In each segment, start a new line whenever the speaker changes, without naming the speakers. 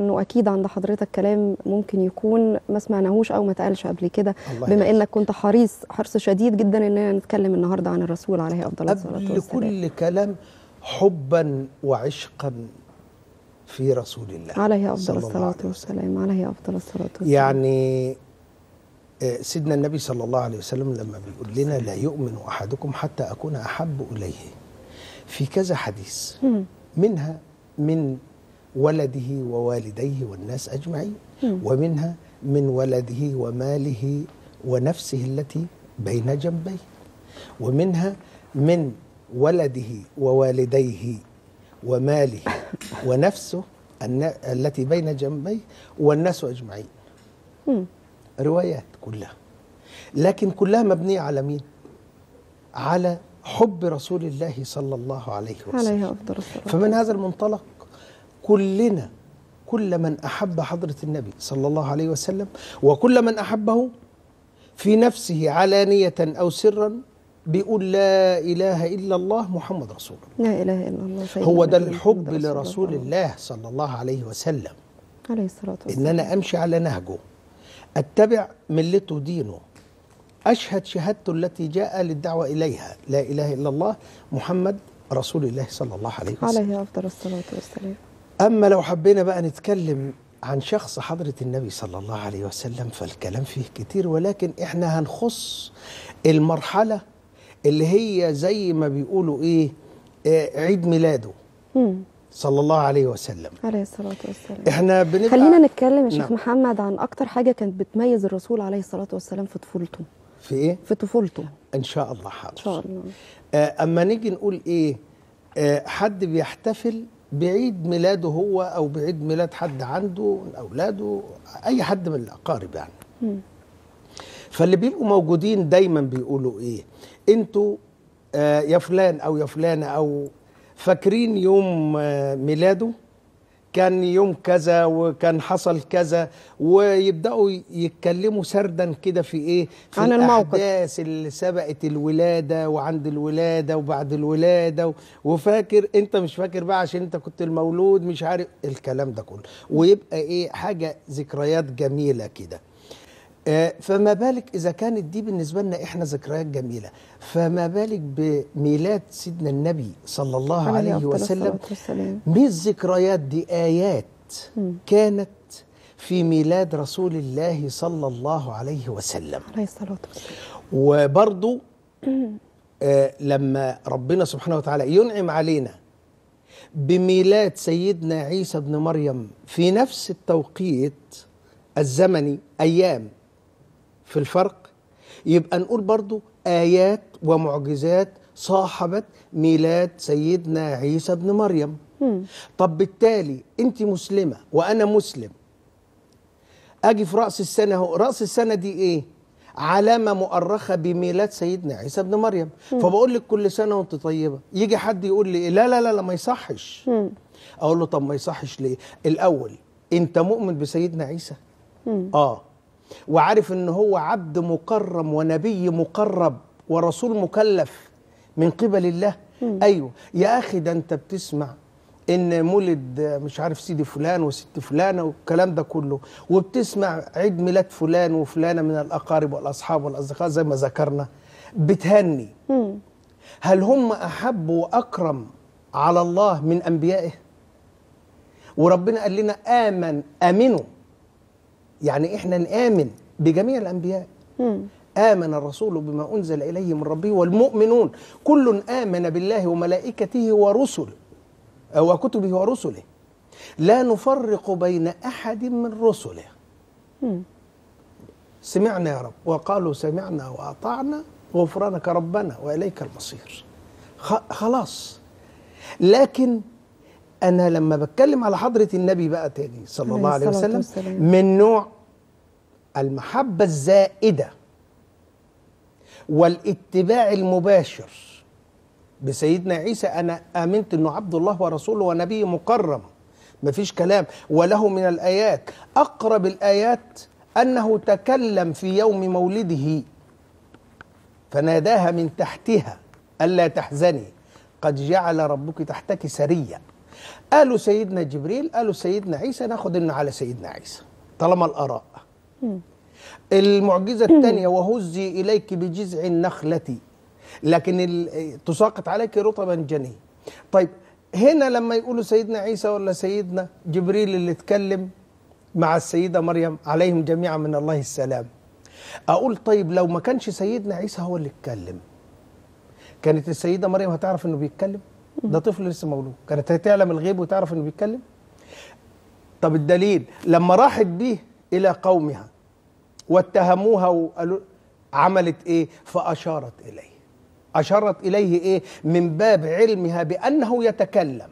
انه اكيد عند حضرتك كلام ممكن يكون ما سمعناهوش او ما اتقالش قبل كده بما انك كنت حريص حرص شديد جدا اننا نتكلم النهارده عن الرسول عليه افضل الصلاه والسلام قبل كل كلام حبا وعشقا في رسول الله عليه افضل الصلاه والسلام عليه افضل الصلاه والسلام يعني آه، سيدنا النبي صلى الله عليه وسلم لما بيقول لنا لا يؤمن احدكم حتى اكون احب اليه في كذا حديث منها من ولده ووالديه والناس أجمعين نعم. ومنها من ولده وماله ونفسه التي بين جنبيه ومنها من ولده ووالديه وماله ونفسه التي بين جنبيه والناس أجمعين نعم. روايات كلها لكن كلها مبنية على مين؟ على حب رسول الله صلى الله عليه وسلم عليه أفضل الصلاة فمن هذا المنطلق كلنا كل من احب حضره النبي صلى الله عليه وسلم وكل من احبه في نفسه علانيه او سرا بيقول لا اله الا الله محمد رسول الله لا اله الا الله هو ده الحب لرسول الله صلى الله عليه وسلم عليه الصلاه والسلام ان انا امشي على نهجه اتبع ملته دينه أشهد شهادته التي جاء للدعوة إليها لا إله إلا الله محمد رسول الله صلى الله عليه وسلم عليه أفضل الصلاة والسلام أما لو حبينا بقى نتكلم عن شخص حضرة النبي صلى الله عليه وسلم فالكلام فيه كتير ولكن إحنا هنخص المرحلة اللي هي زي ما بيقولوا إيه آه، عيد ميلاده صلى الله عليه وسلم عليه الصلاة والسلام احنا بنبقى خلينا نتكلم يا شيخ نعم. محمد عن أكتر حاجة كانت بتميز الرسول عليه الصلاة والسلام في طفولته في إيه؟ في طفولته إن شاء الله حاضر إن شاء الله آه، أما نيجي نقول إيه آه، حد بيحتفل بعيد ميلاده هو او بعيد ميلاد حد عنده اولاده اي حد من الاقارب يعني فاللي بيبقوا موجودين دايما بيقولوا ايه انتوا آه يا فلان او يا فلانه او فاكرين يوم آه ميلاده كان يوم كذا وكان حصل كذا ويبداوا يتكلموا سردا كده في ايه في عن الاحداث اللي سبقت الولاده وعند الولاده وبعد الولاده وفاكر انت مش فاكر بقى عشان انت كنت المولود مش عارف الكلام ده كله ويبقى ايه حاجه ذكريات جميله كده آه، فما بالك إذا كانت دي بالنسبة لنا إحنا ذكريات جميلة فما بالك بميلاد سيدنا النبي صلى الله عليه, عليه وسلم من الذكريات دي آيات كانت في ميلاد رسول الله صلى الله عليه وسلم عليه الصلاة والسلام وبرضو آه لما ربنا سبحانه وتعالى ينعم علينا بميلاد سيدنا عيسى ابن مريم في نفس التوقيت الزمني أيام في الفرق يبقى نقول برضو آيات ومعجزات صاحبت ميلاد سيدنا عيسى بن مريم مم. طب بالتالي انت مسلمة وأنا مسلم أجي في رأس السنة هو رأس السنة دي إيه علامة مؤرخة بميلاد سيدنا عيسى بن مريم مم. فبقول لك كل سنة وانت طيبة يجي حد يقول لي إيه؟ لا لا لا, لا ما يصحش مم. أقول له طب ما يصحش ليه الأول انت مؤمن بسيدنا عيسى مم. آه وعارف ان هو عبد مكرم ونبي مقرب ورسول مكلف من قبل الله مم. ايوه يا اخي ده انت بتسمع ان مولد مش عارف سيدي فلان وست فلانه والكلام ده كله وبتسمع عيد ميلاد فلان وفلانه من الاقارب والاصحاب والاصدقاء زي ما ذكرنا بتهني مم. هل هم احب واكرم على الله من انبيائه وربنا قال لنا امن امنوا يعني احنا نآمن بجميع الأنبياء مم. آمن الرسول بما أنزل إليه من ربه والمؤمنون كل آمن بالله وملائكته ورسل وكتبه ورسله لا نفرق بين أحد من رسله مم. سمعنا يا رب وقالوا سمعنا وأطعنا غفرانك ربنا وإليك المصير خلاص لكن أنا لما بتكلم على حضرة النبي بقى تاني صلى الله عليه وسلم من نوع المحبة الزائدة والاتباع المباشر بسيدنا عيسى أنا آمنت أنه عبد الله ورسوله ونبي مكرم مفيش كلام وله من الآيات أقرب الآيات أنه تكلم في يوم مولده فناداها من تحتها ألا تحزني قد جعل ربك تحتك سريا قالوا سيدنا جبريل قالوا سيدنا عيسى ناخد إنه على سيدنا عيسى طالما الآراء المعجزة الثانية وهزي إليك بجذع النخلة لكن تساقط عليك رطبا جني طيب هنا لما يقولوا سيدنا عيسى ولا سيدنا جبريل اللي اتكلم مع السيدة مريم عليهم جميعا من الله السلام أقول طيب لو ما كانش سيدنا عيسى هو اللي اتكلم كانت السيدة مريم هتعرف انه بيتكلم ده طفل لسه مولود كانت هتعلم الغيب وتعرف انه بيتكلم طب الدليل لما راحت به إلى قومها واتهموها وقالوا عملت ايه فاشارت اليه اشارت اليه ايه من باب علمها بانه يتكلم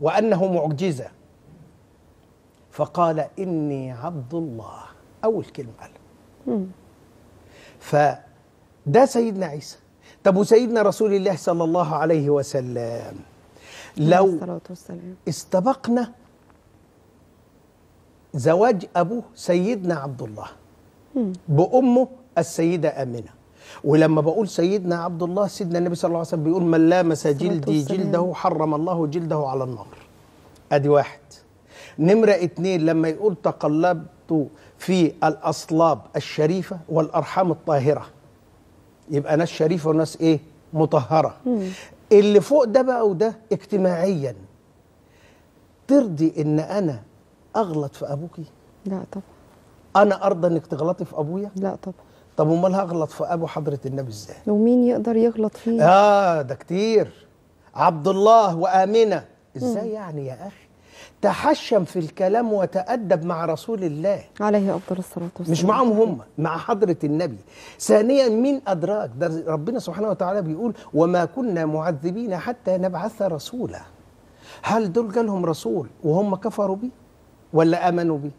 وانه معجزه فقال اني عبد الله اول كلمه قالها فده سيدنا عيسى طب وسيدنا رسول الله صلى الله عليه وسلم لو استبقنا زواج أبوه سيدنا عبد الله بأمه السيدة آمنة ولما بقول سيدنا عبد الله سيدنا النبي صلى الله عليه وسلم بيقول من لامس جلدي جلده حرم الله جلده على النار ادي واحد نمرة اتنين لما يقول تقلبت في الأصلاب الشريفة والأرحام الطاهرة يبقى ناس شريفة وناس ايه مطهرة اللي فوق ده بقى وده اجتماعيا ترضي ان انا اغلط في ابوكي لا طبعا انا ارضى انك تغلطي في ابويا لا طبعا طب امال هغلط في ابو حضره النبي ازاي ومين يقدر يغلط فيه اه ده كتير عبد الله وامنه ازاي مم. يعني يا اخي تحشم في الكلام وتأدب مع رسول الله عليه أفضل الصلاة والسلام مش معاهم هم مع حضرة النبي ثانيا مين أدراك ده ربنا سبحانه وتعالى بيقول وما كنا معذبين حتى نبعث رسولا هل دول جالهم رسول وهم كفروا بيه ولا امنوا بيه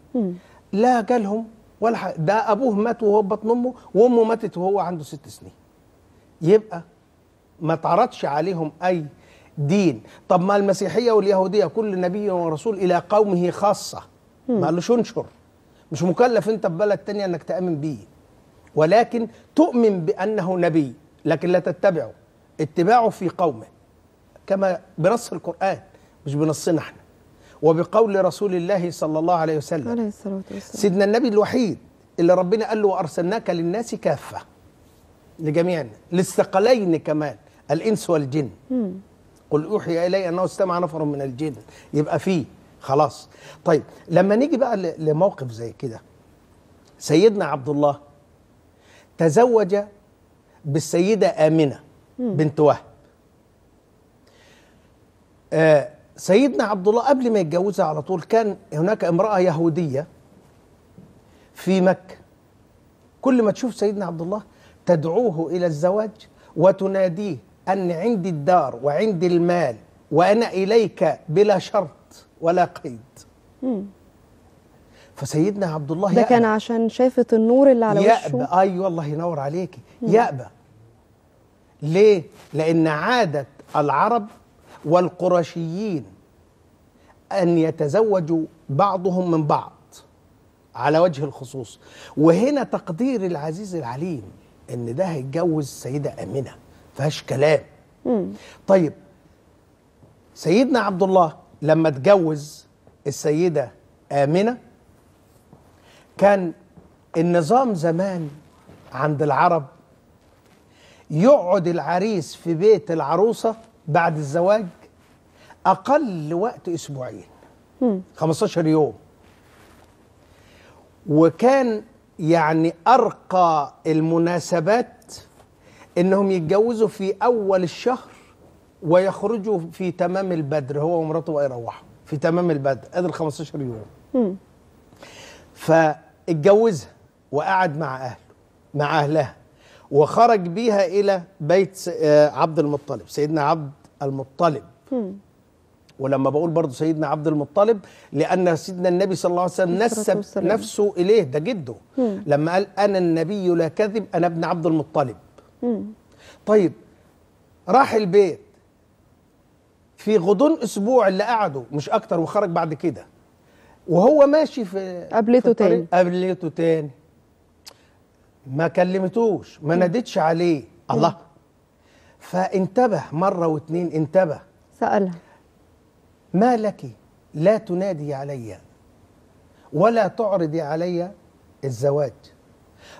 لا جالهم ولا حاجة. ده ابوه مات وهو بطن امه وامه ماتت وهو عنده ست سنين يبقى ما تعرضش عليهم اي دين طب ما المسيحيه واليهوديه كل نبي ورسول الى قومه خاصه ما قالوش انشر مش مكلف انت ببلد تانية انك تامن بيه ولكن تؤمن بانه نبي لكن لا تتبعه اتباعه في قومه كما بنص القران مش بنصنا احنا وبقول رسول الله صلى الله عليه وسلم عليه الصلاة والسلام سيدنا النبي الوحيد اللي ربنا قال له وأرسلناك للناس كافة لجميع للثقلين كمان الإنس والجن قل أوحي إلي أنه استمع نفر من الجن يبقى فيه خلاص طيب لما نيجي بقى لموقف زي كده سيدنا عبد الله تزوج بالسيدة آمنة بنت وهب آه سيدنا عبد الله قبل ما يتجوزها على طول كان هناك امرأة يهودية في مكة كل ما تشوف سيدنا عبد الله تدعوه إلى الزواج وتناديه أن عندي الدار وعندي المال وأنا إليك بلا شرط ولا قيد مم. فسيدنا عبد الله ده يأبى. كان عشان شافت النور اللي على يأبى. وشه يأبى أيوة الله ينور عليك يأبى ليه؟ لأن عادة العرب والقرشيين أن يتزوجوا بعضهم من بعض على وجه الخصوص وهنا تقدير العزيز العليم ان ده هيتجوز سيدة امنه فيهاش كلام طيب سيدنا عبد الله لما اتجوز السيده امنه كان النظام زمان عند العرب يقعد العريس في بيت العروسه بعد الزواج اقل وقت اسبوعين مم. 15 يوم وكان يعني ارقى المناسبات انهم يتجوزوا في اول الشهر ويخرجوا في تمام البدر هو ومراته ويروحوا في تمام البدر ادي ال 15 يوم مم. فاتجوزها وقعد مع اهله مع اهلها وخرج بيها الى بيت آه، عبد المطلب سيدنا عبد المطلب مم. ولما بقول برضه سيدنا عبد المطلب لأن سيدنا النبي صلى الله عليه وسلم نسب نفسه إليه ده جده مم. لما قال أنا النبي لا كذب أنا ابن عبد المطلب مم. طيب راح البيت في غضون أسبوع اللي قعده مش أكتر وخرج بعد كده وهو ماشي في قابلته تاني قابلته تاني ما كلمتوش ما نادتش عليه الله فانتبه مرة واتنين انتبه سألها ما لك لا تنادي علي ولا تعرضي علي الزواج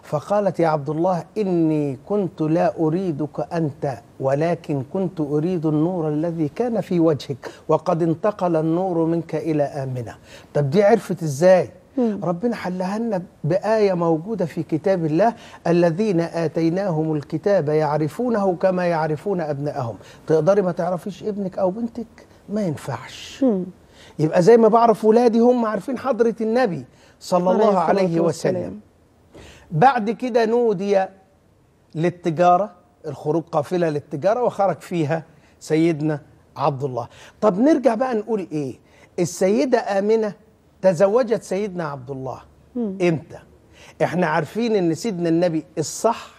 فقالت يا عبد الله إني كنت لا أريدك أنت ولكن كنت أريد النور الذي كان في وجهك وقد انتقل النور منك إلى آمنة طب دي عرفت إزاي مم. ربنا حلها لنا بآية موجودة في كتاب الله الذين آتيناهم الكتاب يعرفونه كما يعرفون أبنائهم تقدري ما تعرفيش ابنك أو بنتك ما ينفعش يبقى زي ما بعرف ولادي هم عارفين حضرة النبي صلى الله عليه وسلم والسلام. بعد كده نودي للتجارة الخروج قافلة للتجارة وخرج فيها سيدنا عبد الله طب نرجع بقى نقول ايه السيدة آمنة تزوجت سيدنا عبد الله امتى احنا عارفين ان سيدنا النبي الصح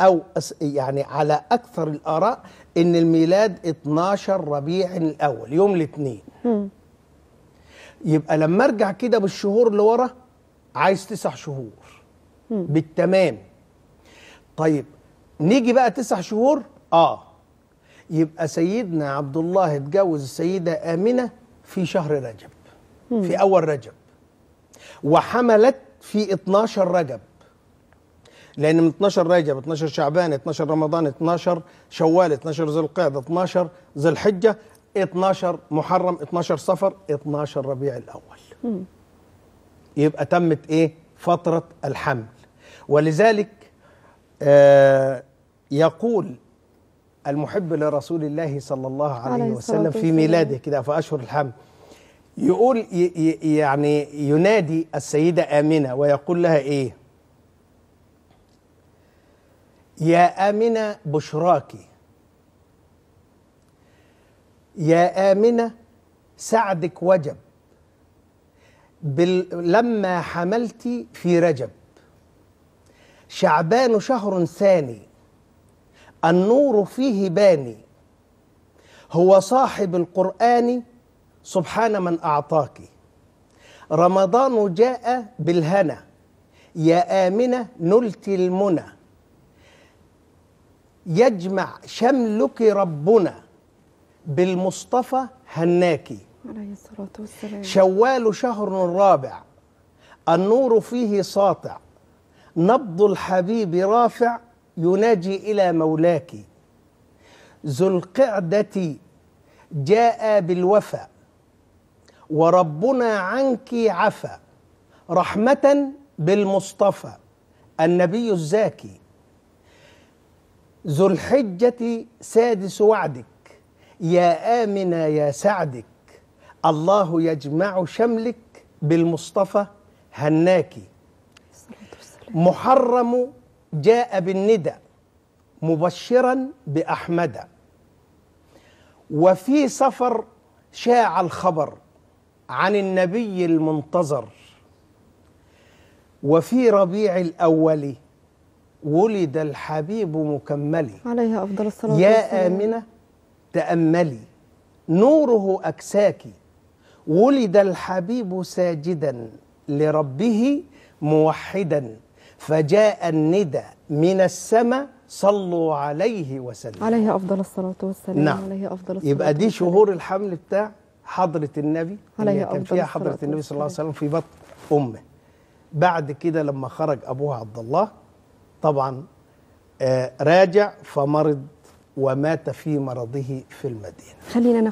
او يعني على اكثر الاراء ان الميلاد 12 ربيع الاول يوم الاثنين يبقى لما ارجع كده بالشهور لورا عايز تسع شهور مم. بالتمام طيب نيجي بقى تسع شهور اه يبقى سيدنا عبد الله اتجوز السيده امنه في شهر رجب مم. في اول رجب وحملت في 12 رجب لان من 12 رجب 12 شعبان 12 رمضان 12 شوال 12 ذو القعده 12 ذو الحجه 12 محرم 12 صفر 12 ربيع الاول يبقى تمت ايه فتره الحمل ولذلك آه يقول المحب لرسول الله صلى الله عليه, عليه وسلم في ميلاده كده في اشهر الحمل يقول يعني ينادي السيده امنه ويقول لها ايه يا آمنة بشراك يا آمنة سعدك وجب بل لما حملت في رجب شعبان شهر ثاني النور فيه باني هو صاحب القرآن سبحان من أعطاك رمضان جاء بالهنا يا آمنة نلت المنى يجمع شملك ربنا بالمصطفى هناكي عليه الصلاة والسلام شوال شهر رابع النور فيه ساطع نبض الحبيب رافع يناجي إلى مولاك ذو القعدة جاء بالوفا وربنا عنك عفا رحمة بالمصطفى النبي الزاكي ذو الحجة سادس وعدك يا آمنا يا سعدك الله يجمع شملك بالمصطفى هناك محرم جاء بالندى مبشرا بأحمد وفي سفر شاع الخبر عن النبي المنتظر وفي ربيع الأول ولد الحبيب مكملي عليها أفضل الصلاة يا والسلام. آمنة تأملي نوره أكساك ولد الحبيب ساجدا لربه موحدا فجاء الندى من السماء صلوا عليه وسلم عليه أفضل الصلاة والسلام نعم عليه أفضل الصلاة يبقى دي شهور الحمل بتاع حضرة النبي عليه كان فيها حضرة النبي صلى الله عليه وسلم في بطن أمه بعد كده لما خرج أبوها عبد الله طبعا آه، راجع فمرض ومات في مرضه في المدينة خلينا